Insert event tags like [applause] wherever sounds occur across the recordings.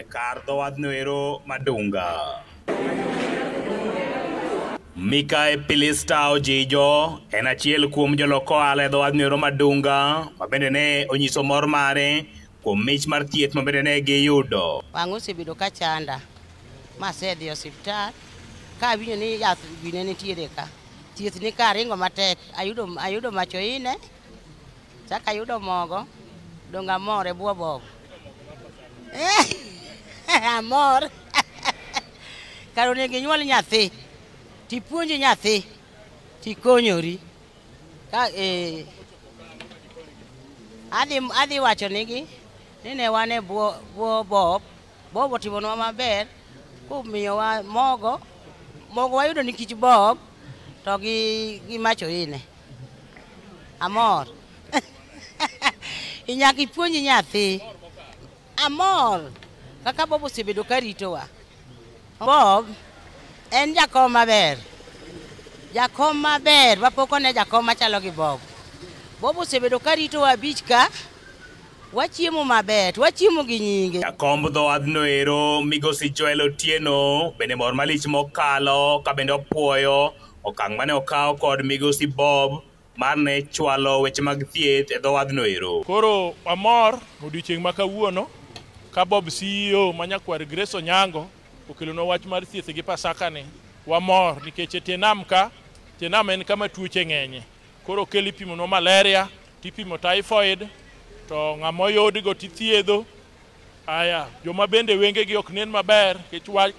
e kar dho wadh nwero ma dunga mikae pilista ojijo en achiel kuom jolok ohala e dho wadh nwero ma dunga ma bende ne onyiso mor mare kuom mich mar thieth ma bende ne giyudo wang' osebedo ka chanda masedhi e osiptal ka awinjo ni yath gine nitiere ka thieth ni ka ringo matek ayudo, ayudo macho ine chaka ayudo mogo donga more buobobo eh. amor. [laughs] Kar onego inyuol nyathi, tipuonj nyathi, tikonyori. Ka ee. Eh, adhi, adhi wacho nigi ni ne wan e buo, buo Bob. Bob otimonwa maber kumiyowa mogo. Mogo wayudo nikich Bob to gi, gi macho ine. Amor. [laughs] Inyaki puonji nyathi. Amor. kaka Bob osebedo ka ritowa. Bob en jakom maber. Jakom maber, wapoko ne jakom machalo gi Bob. Bob osebedo ka ritowa abich ka. Wachiemo maber, wachiemo gi nyinge. Jakom dho wadhno ero, migosi Joel Otieno, bende mor malich mokalo, ka bende opuoyo, okang' mane okaw kod migosi Bob mar ne chwalo weche mag thieth e dho wadhno ero. Koro amor odiochieng' ma kawuono, ka Bob CEO ma nyakwar Grace Onyango okelonwa wach mar thieth gi pasaka ni wamor nikech etie nam ka tie nam en kama tuoche ng'enye koro okel ipimonwa malaria tipimo typhoid to ng'ama oyudgo tithiedho aya joma bende wengegi ok nen maber kech wach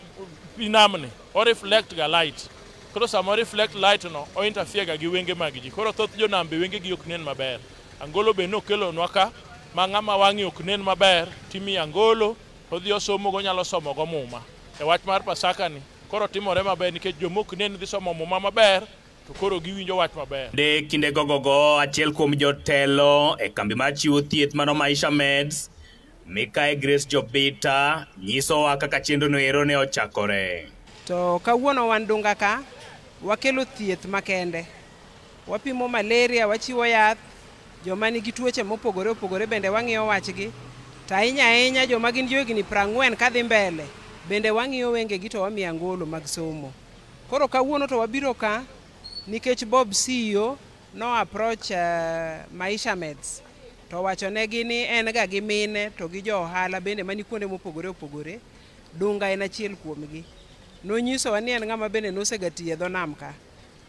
pi namni oreflect ga light koro sama oreflect light no ointafiega gi wenge mag ji koro thoth jonam be wengegi ok nen maber angolo be nokelonwa ka ma ng'ama wang'i ok nen maber timiyo angolo odhi osomogo onyalo somogo muma e wach mar pasakani koro timore maber nikech jomok nen dhi somo muma maber to koro giwinjo wach maber de kinde gogogo achiel kuom jotelo e kambi mar chiwo thieth mano maisha meds mikae grace jobita nyisowa kaka chenrono ero ne ochakore to kawuono wan dunga ka wakelo thieth makende wapimo malaria wachiwo yath joma nigi tuoche mopogore opogore bende wang'iyo wachgi to ahinya ahinya joma gin johigni 40 kadhi mbele bende wang'iyo wengegi to wamiyo angolo mag somo koro kawuono to wabiro ka nikech bob ceo no approach uh, maisha meds to wacho negi ni en ga gi mine to gi jo ohala bende mani kuonde mopogore opogore dunga en achiel kuomgi nonyisowa ni en ng'ama bende nosegatiye dho nam ka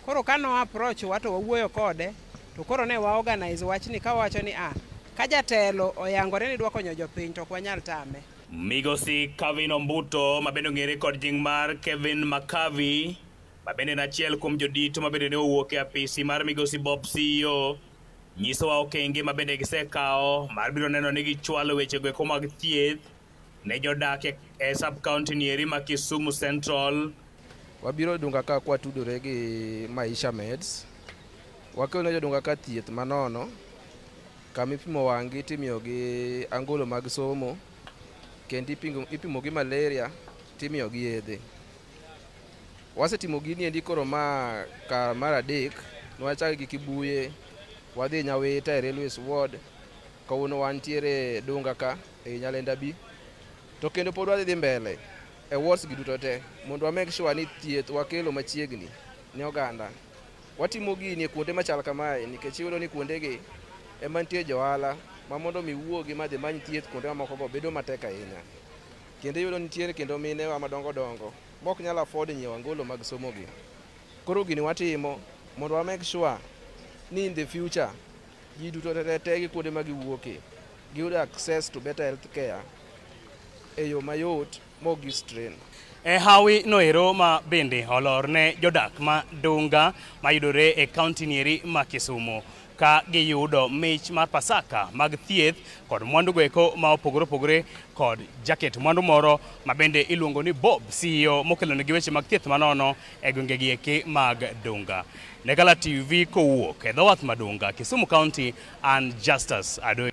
koro ka no approach wa to wawuoyo kode To koro ne waorganize wachni kawacho ni ah, ka jatelo oyangore ni dwa konyo jopiny to ok wanyal tame. Migosi Kevin Ombuto mabende ng'ere kod jing mar Kevin Makavi mabende en achiel kuom jodito mabende ne owuok e apisi mar Migosi Bob CEO nyisowa okenge mabende gisekawo mar biro neno ni gichwalo weche gweko e mag thieth ne jodak e, e sub-county nieri ma Kisumu Central. Wabiro dunga ka kwatudore gi Maisha Meds wakelo ne jodongo ka thieth manono kama ipimo wangi timiyogi angolo mag somo kendo ipimo, ipimo gi malaria timiyogi yedhe wasetimo gini endi koro ma kar mar adek niwachak gi kibuye wadhi nyawita e railways ward kawuono wantiere dunga ka ei nyalenda bi to kendo pod wadhi dhi mbele e wards gi duto te mondo wa make sure ni thieth wakelo machiegni ne oganda watimo gini e kuonde machal kamae nikech iyudo ni kuondegi ema nitie johala ma mondo mi wuogi ma dhi many thieth kuonde mamokogo bedo matek ahinya kendo iyudo nitie kendo minewa madongo dongo ma ok nyal afford nyiewo angolo mag somo gi koro gini watimo mondo wa make sure ni in the future ji duto tete gi kuonde ma giwuoke giyudo access to better health care e yo mayot ma ok gi strain E hawi noero ma bende olorne jodak ma Dunga mayudore e kaunti nieri ma Kisumu ka giyudo mich mar Pasaka mag thieth kod mwandu gweko ma opogore opogore kod jacket mwandu moro ma bende iluongo ni Bob CEO mokelonegi weche mag thieth manono e gwengegi eki mag Dunga. Negala TV kowuok e dho wath ma Dunga, Kisumu County and Justice Adoy.